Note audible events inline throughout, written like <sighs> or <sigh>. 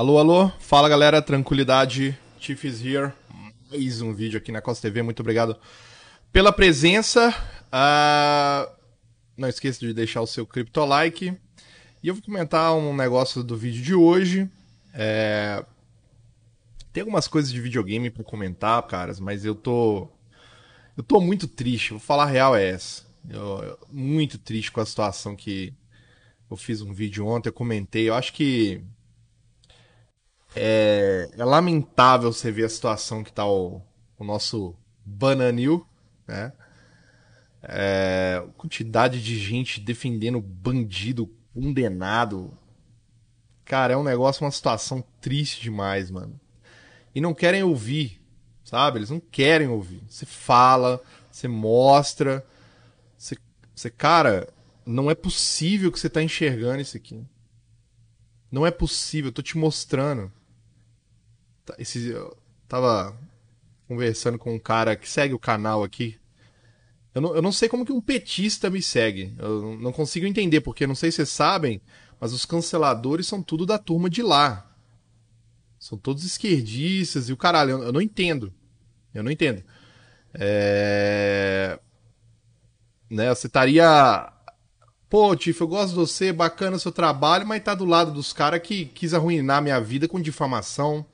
Alô, alô, fala galera, tranquilidade, Chief is here. Mais um vídeo aqui na Costa TV, muito obrigado pela presença. Uh, não esqueça de deixar o seu cripto like. E eu vou comentar um negócio do vídeo de hoje. É... Tem algumas coisas de videogame para comentar, caras, mas eu tô. Eu tô muito triste, vou falar a real é essa. Eu, eu, muito triste com a situação que eu fiz um vídeo ontem, eu comentei. Eu acho que é, é lamentável você ver a situação que está o, o nosso bananil, né? É, quantidade de gente defendendo bandido condenado. Cara, é um negócio, uma situação triste demais, mano. E não querem ouvir, sabe? Eles não querem ouvir. Você fala, você mostra. Você, você cara, não é possível que você tá enxergando isso aqui. Não é possível, eu tô te mostrando. Tá, esse, eu tava conversando com um cara que segue o canal aqui. Eu não, eu não sei como que um petista me segue. Eu não consigo entender, porque não sei se vocês sabem, mas os canceladores são tudo da turma de lá. São todos esquerdistas e o caralho. Eu não entendo. Eu não entendo. É... Né, você estaria. Pô, Tiff, eu gosto de você, bacana seu trabalho, mas tá do lado dos caras que quis arruinar minha vida com difamação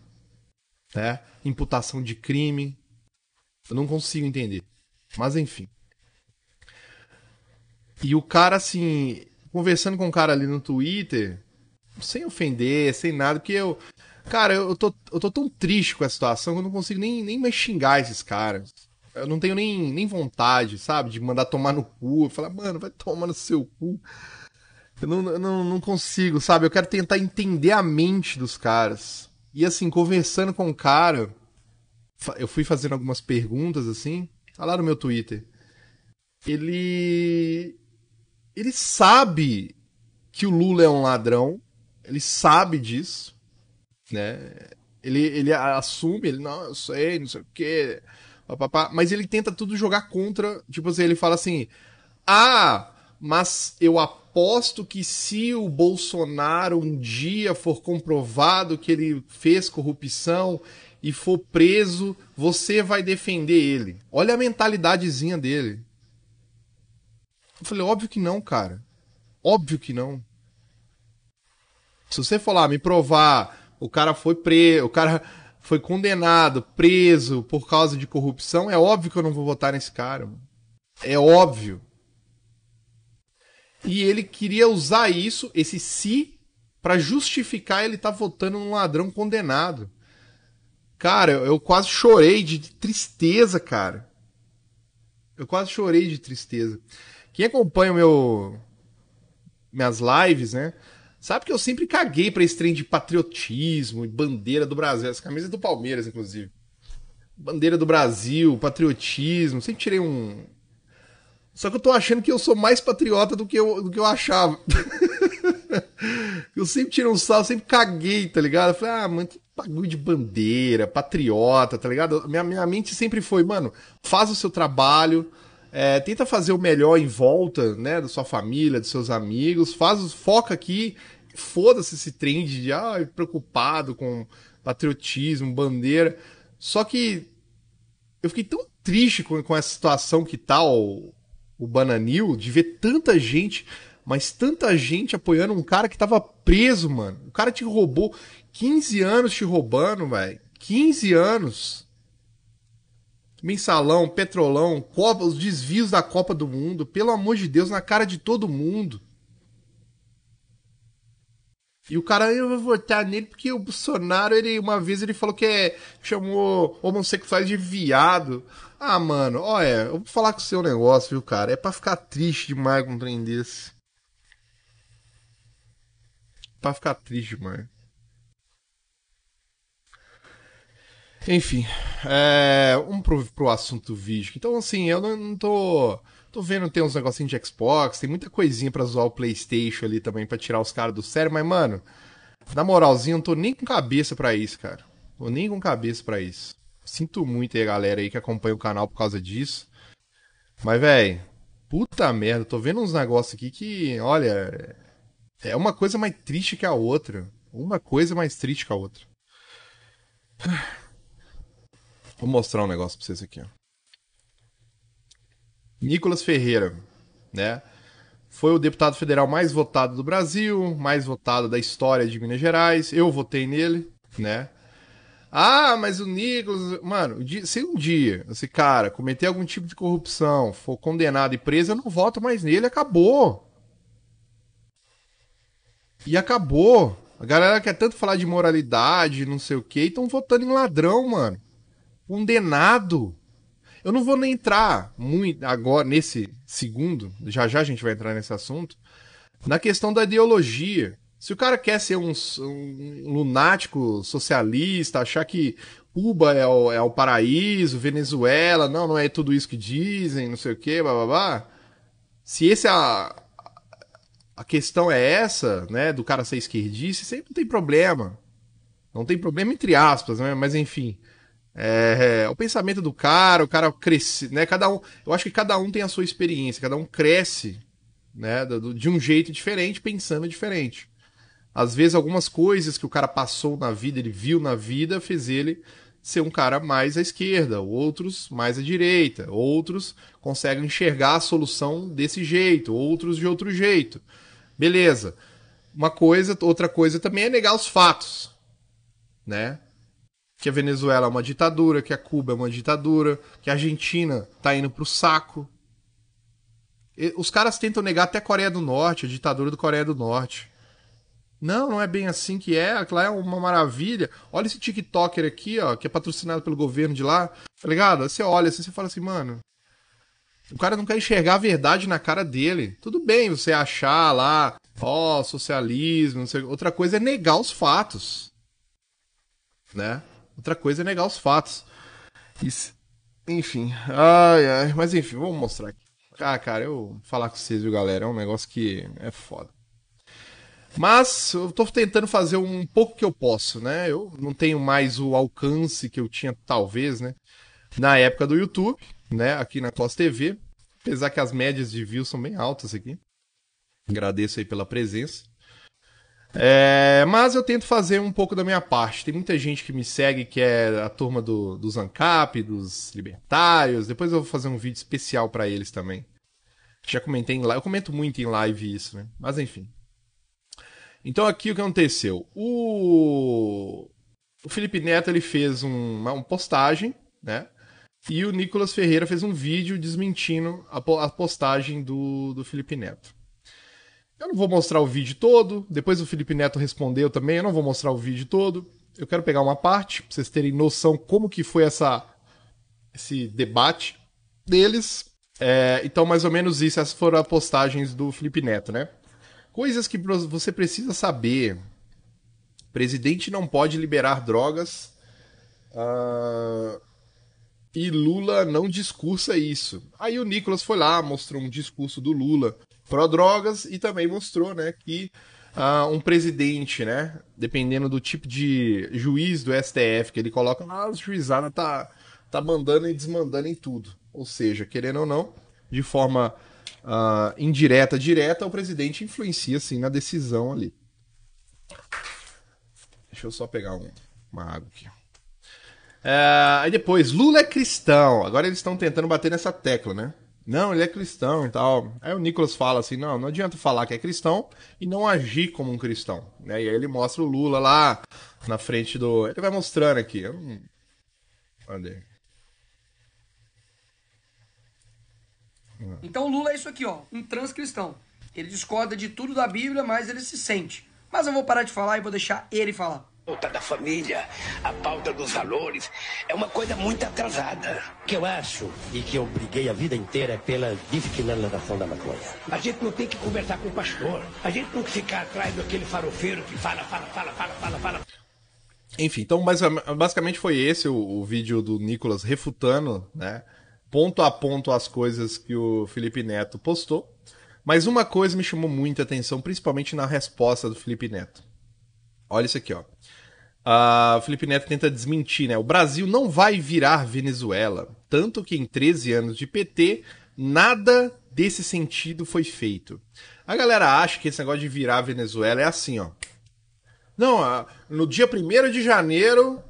né? Imputação de crime. Eu não consigo entender. Mas enfim. E o cara, assim, conversando com um cara ali no Twitter, sem ofender, sem nada, porque eu. Cara, eu tô, eu tô tão triste com a situação que eu não consigo nem, nem mais xingar esses caras. Eu não tenho nem, nem vontade, sabe? De mandar tomar no cu. Falar, mano, vai tomar no seu cu. Eu não, não, não consigo, sabe? Eu quero tentar entender a mente dos caras. E assim, conversando com o cara, eu fui fazendo algumas perguntas assim, tá lá no meu Twitter. Ele ele sabe que o Lula é um ladrão, ele sabe disso, né? Ele, ele assume, ele não, eu sei, não sei o quê, papapá, mas ele tenta tudo jogar contra, tipo assim, ele fala assim: "Ah, mas eu apoio aposto que se o Bolsonaro um dia for comprovado que ele fez corrupção e for preso, você vai defender ele. Olha a mentalidadezinha dele. Eu falei, óbvio que não, cara. Óbvio que não. Se você for lá me provar, o cara foi preso, o cara foi condenado, preso por causa de corrupção, é óbvio que eu não vou votar nesse cara. Mano. É óbvio. E ele queria usar isso, esse se, para justificar ele estar tá votando num ladrão condenado. Cara, eu quase chorei de tristeza, cara. Eu quase chorei de tristeza. Quem acompanha meu minhas lives, né? Sabe que eu sempre caguei para esse trem de patriotismo e bandeira do Brasil, as camisas do Palmeiras inclusive. Bandeira do Brasil, patriotismo, sempre tirei um só que eu tô achando que eu sou mais patriota do que eu, do que eu achava. <laughs> eu sempre tirei um sal, sempre caguei, tá ligado? Eu falei, ah, mano, que bagulho de bandeira, patriota, tá ligado? Minha, minha mente sempre foi, mano, faz o seu trabalho, é, tenta fazer o melhor em volta, né, da sua família, dos seus amigos, faz, foca aqui, foda-se esse trend de, ah, preocupado com patriotismo, bandeira. Só que eu fiquei tão triste com, com essa situação que tá o Bananil, de ver tanta gente, mas tanta gente apoiando um cara que tava preso, mano. O cara te roubou 15 anos te roubando, velho. 15 anos. Mensalão, petrolão, Copa, os desvios da Copa do Mundo, pelo amor de Deus, na cara de todo mundo. E o cara, eu vou votar nele porque o Bolsonaro, ele uma vez ele falou que é, chamou homossexuais de viado. Ah, mano, olha, eu vou falar com o seu negócio, viu, cara? É pra ficar triste demais com um trem desse. Pra ficar triste demais. Enfim, é, vamos pro, pro assunto vídeo. Então, assim, eu não, não tô. Tô vendo tem uns negocinhos de Xbox, tem muita coisinha pra zoar o PlayStation ali também, pra tirar os caras do sério, mas, mano, na moralzinha, eu não tô nem com cabeça pra isso, cara. Tô nem com cabeça pra isso. Sinto muito aí galera aí que acompanha o canal por causa disso. Mas, velho, puta merda, tô vendo uns negócios aqui que, olha, é uma coisa mais triste que a outra. Uma coisa mais triste que a outra. <sighs> Vou mostrar um negócio pra vocês aqui, ó. Nicolas Ferreira, né? Foi o deputado federal mais votado do Brasil, mais votado da história de Minas Gerais. Eu votei nele, né? Ah, mas o Nicolas. Mano, se um dia esse cara cometer algum tipo de corrupção, for condenado e preso, eu não voto mais nele, acabou. E acabou. A galera quer tanto falar de moralidade, não sei o que, e estão votando em ladrão, mano. Condenado. Eu não vou nem entrar muito agora nesse segundo, já já a gente vai entrar nesse assunto, na questão da ideologia. Se o cara quer ser um, um lunático socialista, achar que Cuba é o, é o paraíso, Venezuela, não, não é tudo isso que dizem, não sei o quê, babá. Se esse é a, a questão é essa, né, do cara ser esquerdista, sempre não tem problema. Não tem problema entre aspas, né? Mas enfim, é, é, o pensamento do cara, o cara cresce, né? Cada um, eu acho que cada um tem a sua experiência, cada um cresce, né, de um jeito diferente, pensando diferente. Às vezes, algumas coisas que o cara passou na vida, ele viu na vida, fez ele ser um cara mais à esquerda, outros mais à direita, outros conseguem enxergar a solução desse jeito, outros de outro jeito. Beleza. Uma coisa, outra coisa também é negar os fatos, né? Que a Venezuela é uma ditadura, que a Cuba é uma ditadura, que a Argentina tá indo pro saco. E os caras tentam negar até a Coreia do Norte, a ditadura da Coreia do Norte. Não, não é bem assim que é, aquilo lá é uma maravilha. Olha esse TikToker aqui, ó, que é patrocinado pelo governo de lá. Tá ligado? Você olha assim, você fala assim, mano. O cara não quer enxergar a verdade na cara dele. Tudo bem você achar lá, ó, oh, socialismo, sei... outra coisa é negar os fatos. Né? Outra coisa é negar os fatos. Isso. Enfim, ai, ai. Mas enfim, vamos mostrar aqui. Ah, cara, eu falar com vocês, viu, galera? É um negócio que é foda. Mas eu estou tentando fazer um pouco que eu posso, né? Eu não tenho mais o alcance que eu tinha, talvez, né? Na época do YouTube, né? Aqui na Cos TV. Apesar que as médias de views são bem altas aqui. Agradeço aí pela presença. É, mas eu tento fazer um pouco da minha parte. Tem muita gente que me segue, que é a turma do, dos ANCAP, dos libertários. Depois eu vou fazer um vídeo especial para eles também. Já comentei em live. Eu comento muito em live isso, né? Mas enfim. Então aqui o que aconteceu? O, o Felipe Neto ele fez um... uma postagem, né? E o Nicolas Ferreira fez um vídeo desmentindo a, a postagem do, do Felipe Neto. Eu não vou mostrar o vídeo todo, depois o Felipe Neto respondeu também, eu não vou mostrar o vídeo todo. Eu quero pegar uma parte, pra vocês terem noção como que foi essa, esse debate deles. É, então, mais ou menos isso, essas foram as postagens do Felipe Neto, né? Coisas que você precisa saber. Presidente não pode liberar drogas. Uh, e Lula não discursa isso. Aí o Nicolas foi lá, mostrou um discurso do Lula pró-drogas e também mostrou né, que uh, um presidente, né, dependendo do tipo de juiz do STF que ele coloca lá, a juizada tá, tá mandando e desmandando em tudo. Ou seja, querendo ou não, de forma uh, indireta, direta, o presidente influencia sim na decisão ali. Deixa eu só pegar um, uma água aqui. É, aí depois, Lula é cristão. Agora eles estão tentando bater nessa tecla, né? Não, ele é cristão e tal. Aí o Nicolas fala assim: não, não adianta falar que é cristão e não agir como um cristão. Né? E aí ele mostra o Lula lá na frente do. Ele vai mostrando aqui. Eu não... Cadê? É. Então Lula é isso aqui, ó, um transcristão. Ele discorda de tudo da Bíblia, mas ele se sente. Mas eu vou parar de falar e vou deixar ele falar. A pauta da família, a pauta dos valores, é uma coisa muito atrasada. O que eu acho e que eu briguei a vida inteira é pela descriminalização da maconha. A gente não tem que conversar com o pastor. A gente não tem que ficar atrás daquele farofeiro que fala, fala, fala, fala, fala, fala. Enfim, então basicamente foi esse o, o vídeo do Nicolas refutando, né? ponto a ponto as coisas que o Felipe Neto postou, mas uma coisa me chamou muita atenção, principalmente na resposta do Felipe Neto. Olha isso aqui, ó. Uh, Felipe Neto tenta desmentir, né? O Brasil não vai virar Venezuela. Tanto que em 13 anos de PT, nada desse sentido foi feito. A galera acha que esse negócio de virar Venezuela é assim, ó. Não, ah, no dia 1 de janeiro,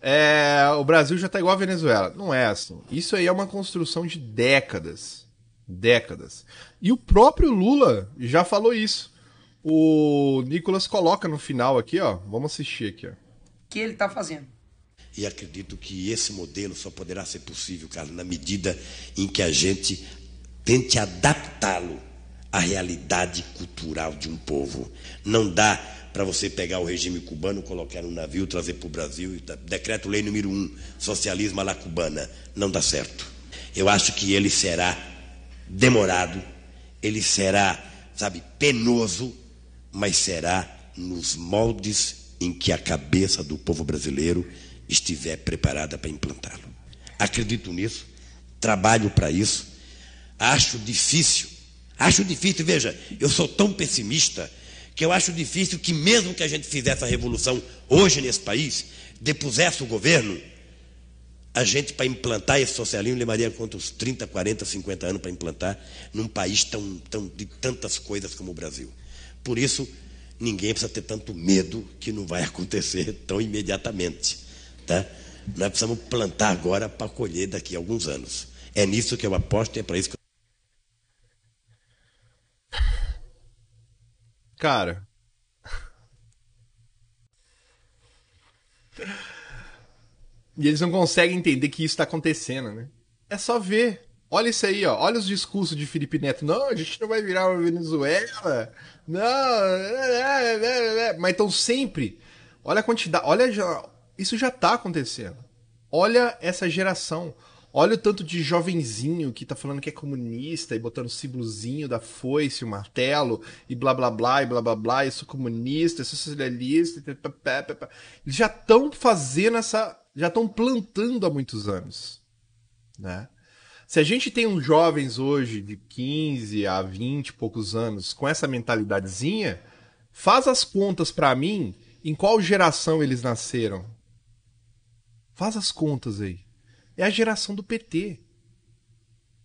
é, o Brasil já está igual a Venezuela. Não é assim. Isso aí é uma construção de décadas. Décadas. E o próprio Lula já falou isso. O Nicolas coloca no final aqui, ó. Vamos assistir aqui, O Que ele está fazendo. E acredito que esse modelo só poderá ser possível, cara, na medida em que a gente tente adaptá-lo a realidade cultural de um povo. Não dá para você pegar o regime cubano, colocar um navio, trazer para o Brasil, decreto-lei número um, socialismo à la cubana. Não dá certo. Eu acho que ele será demorado, ele será, sabe, penoso, mas será nos moldes em que a cabeça do povo brasileiro estiver preparada para implantá-lo. Acredito nisso, trabalho para isso, acho difícil Acho difícil, veja, eu sou tão pessimista que eu acho difícil que, mesmo que a gente fizesse a revolução hoje nesse país, depusesse o governo, a gente, para implantar esse socialismo, levaria quantos 30, 40, 50 anos para implantar num país tão, tão, de tantas coisas como o Brasil. Por isso, ninguém precisa ter tanto medo que não vai <laughs> acontecer tão imediatamente. Tá? Nós precisamos plantar agora para colher daqui a alguns anos. É nisso que eu aposto e é para isso que eu Cara. e eles não conseguem entender que isso tá acontecendo, né? É só ver. Olha isso aí, ó. Olha os discursos de Felipe Neto. Não, a gente não vai virar uma Venezuela. Não. <laughs> Mas então sempre. Olha a quantidade. Olha já. Isso já tá acontecendo. Olha essa geração. Olha o tanto de jovenzinho que tá falando que é comunista e botando o símbolozinho da foice, o martelo e blá blá blá e blá blá blá. Eu sou comunista, eu sou socialista. Pá, pá, pá, pá. Eles já estão fazendo essa. Já estão plantando há muitos anos. Né? Se a gente tem uns jovens hoje de 15 a 20 e poucos anos com essa mentalidadezinha, faz as contas para mim em qual geração eles nasceram. Faz as contas aí é a geração do PT.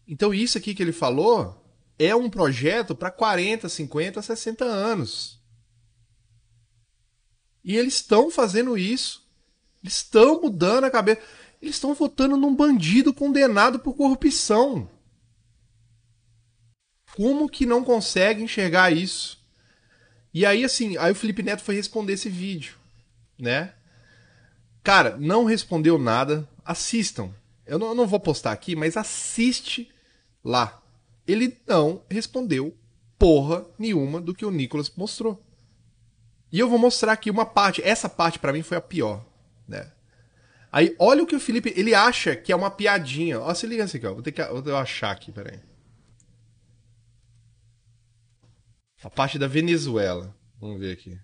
Então, isso aqui que ele falou é um projeto para 40, 50, 60 anos. E eles estão fazendo isso. Eles estão mudando a cabeça. Eles estão votando num bandido condenado por corrupção. Como que não consegue enxergar isso? E aí, assim, aí o Felipe Neto foi responder esse vídeo, né? Cara, não respondeu nada. Assistam. Eu não, eu não vou postar aqui, mas assiste lá. Ele não respondeu porra nenhuma do que o Nicolas mostrou. E eu vou mostrar aqui uma parte. Essa parte para mim foi a pior, né? Aí olha o que o Felipe, ele acha que é uma piadinha. Ó, se liga assim, ó. Vou ter que vou achar aqui, peraí. A parte da Venezuela. Vamos ver aqui.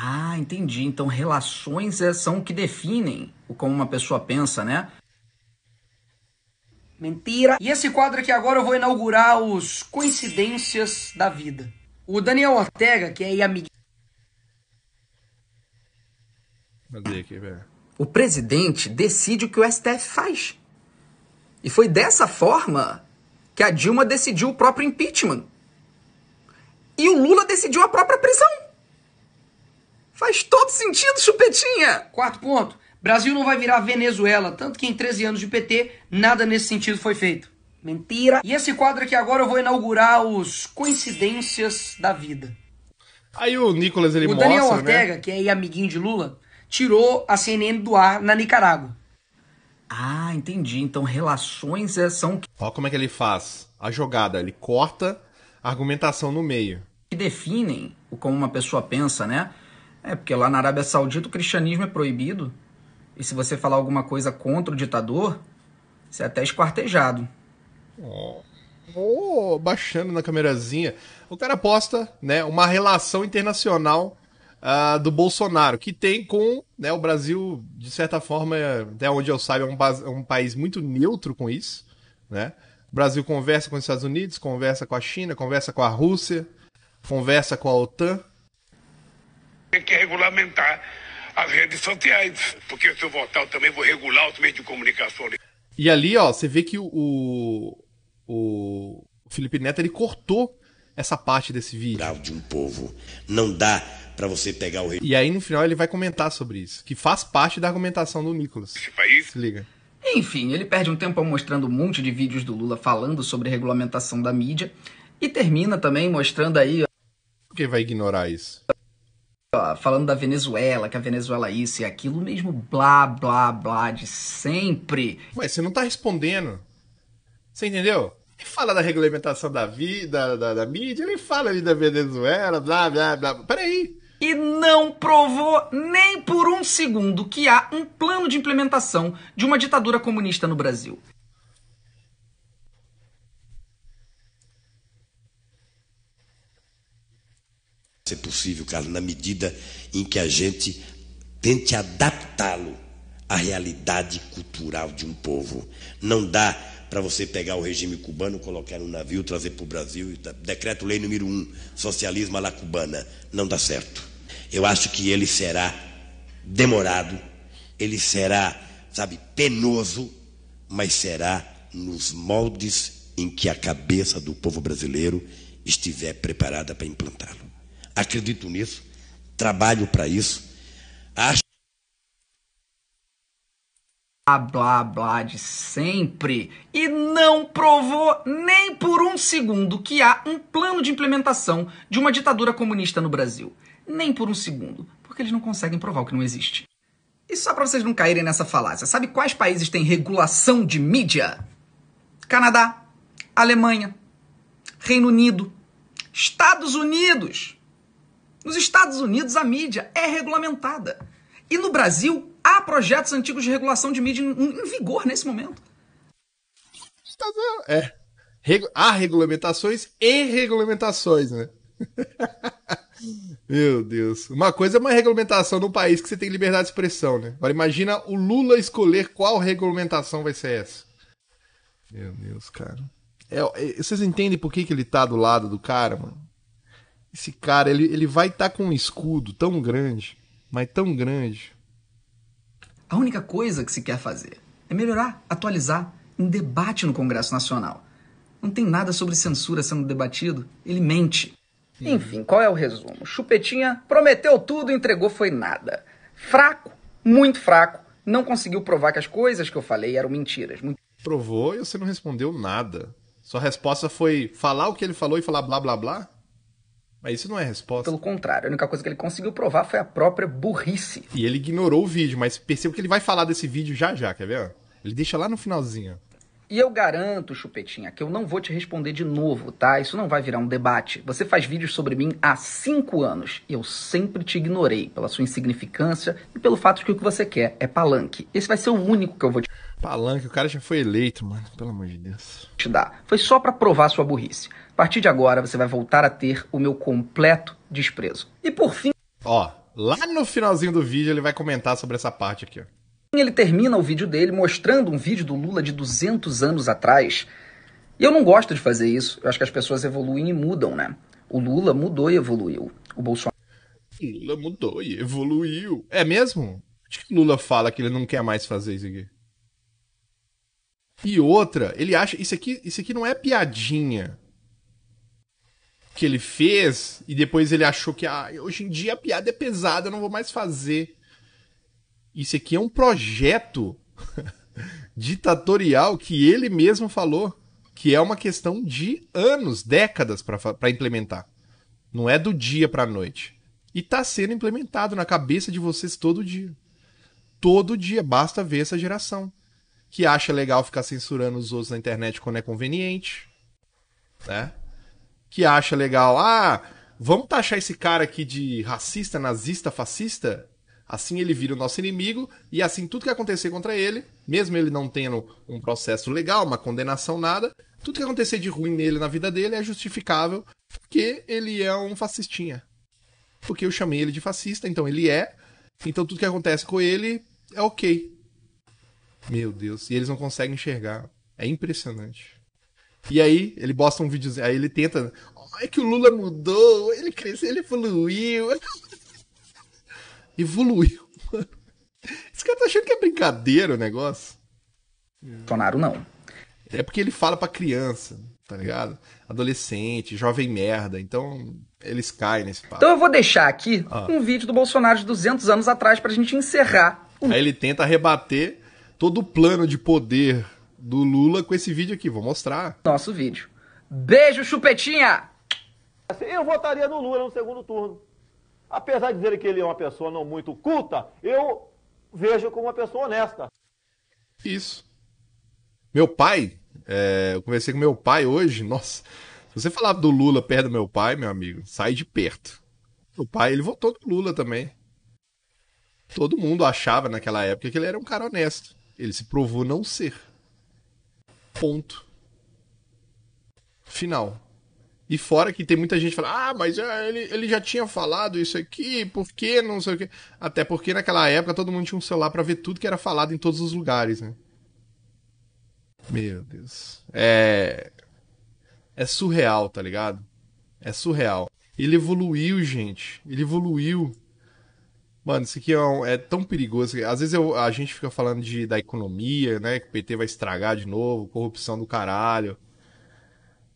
Ah, entendi. Então relações é, são o que definem como uma pessoa pensa, né? Mentira! E esse quadro aqui agora eu vou inaugurar os Coincidências da Vida. O Daniel Ortega, que é amiguinho. aqui, velho? O presidente decide o que o STF faz. E foi dessa forma que a Dilma decidiu o próprio impeachment. E o Lula decidiu a própria prisão. Faz todo sentido, chupetinha! Quarto ponto: Brasil não vai virar Venezuela, tanto que em 13 anos de PT, nada nesse sentido foi feito. Mentira! E esse quadro aqui agora eu vou inaugurar os Coincidências da Vida. Aí o Nicolas ele o mostra, O Daniel né? Ortega, né? que é amiguinho de Lula, tirou a CNN do ar na Nicarágua. Ah, entendi. Então relações é, são... Olha como é que ele faz a jogada. Ele corta a argumentação no meio. Que definem como uma pessoa pensa, né? É, porque lá na Arábia Saudita o cristianismo é proibido. E se você falar alguma coisa contra o ditador, você é até esquartejado. Oh. Oh, baixando na camerazinha. O cara posta né, uma relação internacional uh, do Bolsonaro, que tem com né, o Brasil, de certa forma, até onde eu saiba, é um, é um país muito neutro com isso. Né? O Brasil conversa com os Estados Unidos, conversa com a China, conversa com a Rússia, conversa com a OTAN. Tem que regulamentar as redes sociais, porque se eu votar, eu também vou regular os meios de comunicação. E ali, ó, você vê que o, o, o Felipe Neto ele cortou essa parte desse vídeo. de um povo. Não dá para você pegar o E aí no final ele vai comentar sobre isso, que faz parte da argumentação do Nicolas. Esse país? Se liga. Enfim, ele perde um tempo mostrando um monte de vídeos do Lula falando sobre regulamentação da mídia e termina também mostrando aí. Por que vai ignorar isso? ó, falando da Venezuela, que a Venezuela é isso e aquilo, mesmo blá, blá, blá de sempre. Mas você não tá respondendo. Você entendeu? Ele fala da regulamentação da vida, da, da, mídia, ele fala ali da Venezuela, blá, blá, blá. Peraí. E não provou nem por um segundo que há um plano de implementação de uma ditadura comunista no Brasil. ser possível, Carlos, na medida em que a gente tente adaptá-lo à realidade cultural de um povo. Não dá para você pegar o regime cubano, colocar no navio, trazer para o Brasil, decreto-lei número um, socialismo à la cubana. Não dá certo. Eu acho que ele será demorado, ele será, sabe, penoso, mas será nos moldes em que a cabeça do povo brasileiro estiver preparada para implantá-lo acredito nisso, trabalho para isso. Acho. Blá, blá, blá de sempre. E não provou nem por um segundo que há um plano de implementação de uma ditadura comunista no Brasil. Nem por um segundo. Porque eles não conseguem provar o que não existe. E só para vocês não caírem nessa falácia, sabe quais países têm regulação de mídia? Canadá, Alemanha, Reino Unido, Estados Unidos. Nos Estados Unidos, a mídia é regulamentada. E no Brasil, há projetos antigos de regulação de mídia em, em vigor nesse momento. É. há regulamentações e regulamentações, né? <laughs> Meu Deus. Uma coisa é uma regulamentação num país que você tem liberdade de expressão, né? Agora imagina o Lula escolher qual regulamentação vai ser essa. Meu Deus, cara. É, é vocês entendem por que, que ele tá do lado do cara, mano? Esse cara, ele, ele vai estar tá com um escudo tão grande, mas tão grande. A única coisa que se quer fazer é melhorar, atualizar um debate no Congresso Nacional. Não tem nada sobre censura sendo debatido, ele mente. Enfim, qual é o resumo? Chupetinha prometeu tudo, entregou foi nada. Fraco, muito fraco, não conseguiu provar que as coisas que eu falei eram mentiras. Muito... Provou e você não respondeu nada. Sua resposta foi falar o que ele falou e falar blá blá blá? Mas isso não é resposta. Pelo contrário, a única coisa que ele conseguiu provar foi a própria burrice. E ele ignorou o vídeo, mas perceba que ele vai falar desse vídeo já já, quer ver? Ele deixa lá no finalzinho. E eu garanto, Chupetinha, que eu não vou te responder de novo, tá? Isso não vai virar um debate. Você faz vídeos sobre mim há cinco anos e eu sempre te ignorei pela sua insignificância e pelo fato de que o que você quer é palanque. Esse vai ser o único que eu vou te. Palanque, o cara já foi eleito, mano. Pelo amor de Deus. Te dá. Foi só para provar sua burrice. A partir de agora, você vai voltar a ter o meu completo desprezo. E por fim. Ó, lá no finalzinho do vídeo ele vai comentar sobre essa parte aqui, ó. Ele termina o vídeo dele mostrando um vídeo do Lula de 200 anos atrás. E eu não gosto de fazer isso. Eu acho que as pessoas evoluem e mudam, né? O Lula mudou e evoluiu. O Bolsonaro. Lula mudou e evoluiu. É mesmo? Acho que o Lula fala que ele não quer mais fazer isso aqui. E outra, ele acha. Isso aqui, isso aqui não é piadinha que ele fez e depois ele achou que ah, hoje em dia a piada é pesada, não vou mais fazer. Isso aqui é um projeto <laughs> ditatorial que ele mesmo falou que é uma questão de anos, décadas para implementar. Não é do dia para a noite. E está sendo implementado na cabeça de vocês todo dia. Todo dia, basta ver essa geração que acha legal ficar censurando os outros na internet quando é conveniente, né? Que acha legal, ah, vamos taxar esse cara aqui de racista, nazista, fascista? Assim ele vira o nosso inimigo e assim tudo que acontecer contra ele, mesmo ele não tendo um processo legal, uma condenação, nada, tudo que acontecer de ruim nele na vida dele é justificável porque ele é um fascistinha. Porque eu chamei ele de fascista, então ele é. Então tudo que acontece com ele é ok. Meu Deus. E eles não conseguem enxergar. É impressionante. E aí, ele bosta um videozinho. Aí ele tenta. Oh, é que o Lula mudou, ele cresceu, ele evoluiu. <laughs> evoluiu, Esse cara tá achando que é brincadeira o negócio. Bolsonaro é. não. É porque ele fala pra criança, tá ligado? Adolescente, jovem merda. Então, eles caem nesse papo. Então eu vou deixar aqui ah. um vídeo do Bolsonaro de 200 anos atrás pra gente encerrar. Aí ele tenta rebater todo o plano de poder do Lula com esse vídeo aqui. Vou mostrar. Nosso vídeo. Beijo, chupetinha! Eu votaria no Lula no segundo turno. Apesar de dizer que ele é uma pessoa não muito culta, eu vejo como uma pessoa honesta. Isso. Meu pai, é, eu conversei com meu pai hoje, nossa. Se você falar do Lula perto do meu pai, meu amigo, sai de perto. Meu pai, ele votou no Lula também. Todo mundo achava naquela época que ele era um cara honesto. Ele se provou não ser. Ponto. Final. E fora que tem muita gente falando, ah, mas ele, ele já tinha falado isso aqui, por que não sei o quê. Até porque naquela época todo mundo tinha um celular para ver tudo que era falado em todos os lugares, né? Meu Deus. É. É surreal, tá ligado? É surreal. Ele evoluiu, gente. Ele evoluiu. Mano, isso aqui é, um, é tão perigoso. Às vezes eu, a gente fica falando de, da economia, né? Que o PT vai estragar de novo, corrupção do caralho.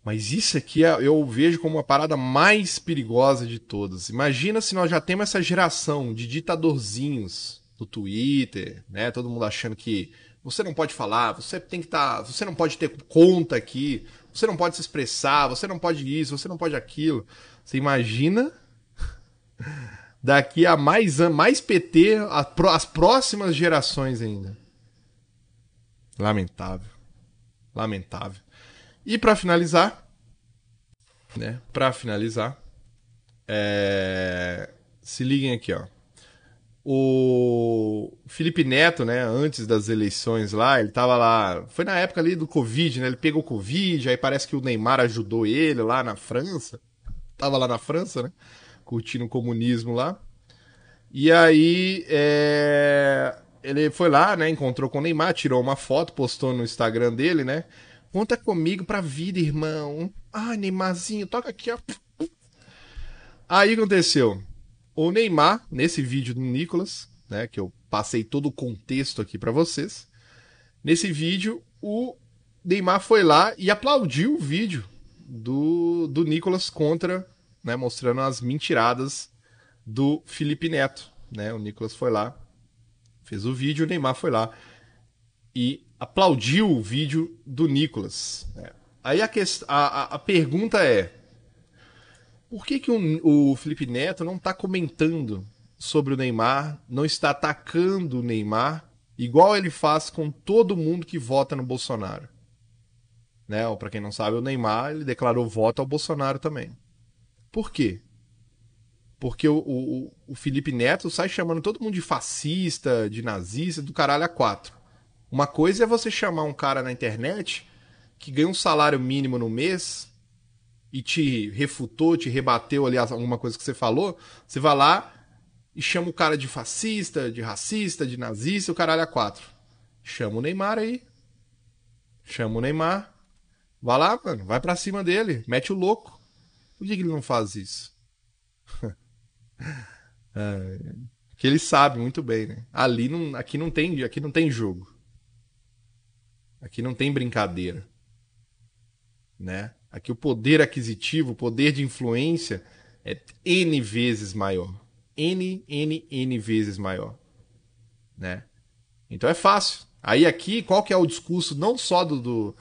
Mas isso aqui é, eu vejo como uma parada mais perigosa de todas. Imagina se nós já temos essa geração de ditadorzinhos no Twitter, né? Todo mundo achando que você não pode falar, você tem que estar, tá, você não pode ter conta aqui, você não pode se expressar, você não pode isso, você não pode aquilo. Você imagina <laughs> daqui a mais mais PT, a, as próximas gerações ainda. Lamentável. Lamentável. E para finalizar, né? Para finalizar, é... se liguem aqui, ó. O Felipe Neto, né, antes das eleições lá, ele tava lá, foi na época ali do Covid, né? Ele pegou o Covid, aí parece que o Neymar ajudou ele lá na França. Tava lá na França, né? curtindo o comunismo lá. E aí é... ele foi lá, né? Encontrou com o Neymar, tirou uma foto, postou no Instagram dele, né? Conta comigo pra vida, irmão. Ai, Neymarzinho, toca aqui, ó. Aí aconteceu. O Neymar, nesse vídeo do Nicolas, né? Que eu passei todo o contexto aqui para vocês. Nesse vídeo, o Neymar foi lá e aplaudiu o vídeo do, do Nicolas contra né, mostrando as mentiradas do Felipe Neto. Né? O Nicolas foi lá, fez o vídeo, o Neymar foi lá e aplaudiu o vídeo do Nicolas. Né? Aí a, que... a, a, pergunta é: por que, que o, o Felipe Neto não está comentando sobre o Neymar, não está atacando o Neymar, igual ele faz com todo mundo que vota no Bolsonaro? Né? Para quem não sabe, o Neymar ele declarou voto ao Bolsonaro também. Por quê? Porque o, o, o, Felipe Neto sai chamando todo mundo de fascista, de nazista, do caralho a quatro. Uma coisa é você chamar um cara na internet que ganha um salário mínimo no mês e te refutou, te rebateu, aliás, alguma coisa que você falou. Você vai lá e chama o cara de fascista, de racista, de nazista, o caralho a quatro. Chama o Neymar aí. Chama o Neymar. Vai lá, mano. Vai pra cima dele. Mete o louco. Por que, ele não faz isso? <laughs> é, que ele sabe muito bem, né? Ali não, aqui não tem, aqui não tem jogo. Aqui não tem brincadeira, né? Aqui o poder aquisitivo, o poder de influência é n vezes maior, n n n vezes maior, né? Então é fácil. Aí aqui qual que é o discurso não só do, do,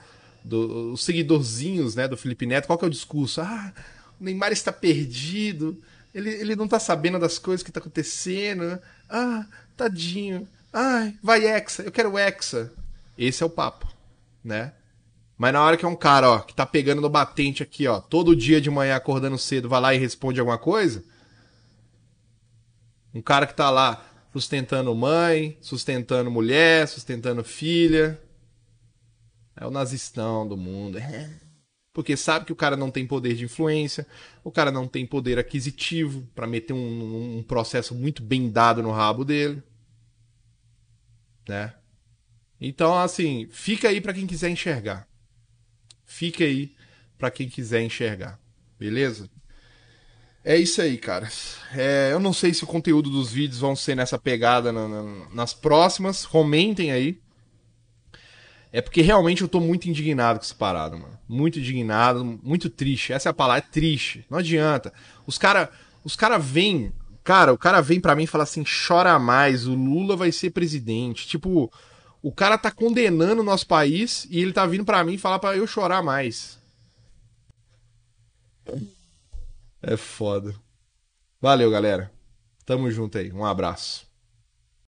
do os seguidorzinhos, né, do Felipe Neto? Qual que é o discurso? Ah, Neymar está perdido, ele, ele não tá sabendo das coisas que tá acontecendo. Né? Ah, tadinho. Ai, vai Hexa, eu quero Hexa. Esse é o papo, né? Mas na hora que é um cara, ó, que tá pegando no batente aqui, ó, todo dia de manhã acordando cedo, vai lá e responde alguma coisa. Um cara que tá lá sustentando mãe, sustentando mulher, sustentando filha. É o nazistão do mundo. É porque sabe que o cara não tem poder de influência, o cara não tem poder aquisitivo para meter um, um, processo muito bem dado no rabo dele, né? Então, assim, fica aí para quem quiser enxergar. Fica aí para quem quiser enxergar, beleza? É isso aí, cara. É, eu não sei se o conteúdo dos vídeos vão ser nessa pegada na, na, nas próximas. Comentem aí. É porque realmente eu tô muito indignado com essa parada, mano muito indignado, muito triste. Essa é a palavra, é triste. Não adianta. Os cara, os cara vêm, cara, o cara vem para mim e fala assim: "Chora mais, o Lula vai ser presidente". Tipo, o cara tá condenando o nosso país e ele tá vindo para mim falar para eu chorar mais. É foda. Valeu, galera. Tamo junto aí. Um abraço.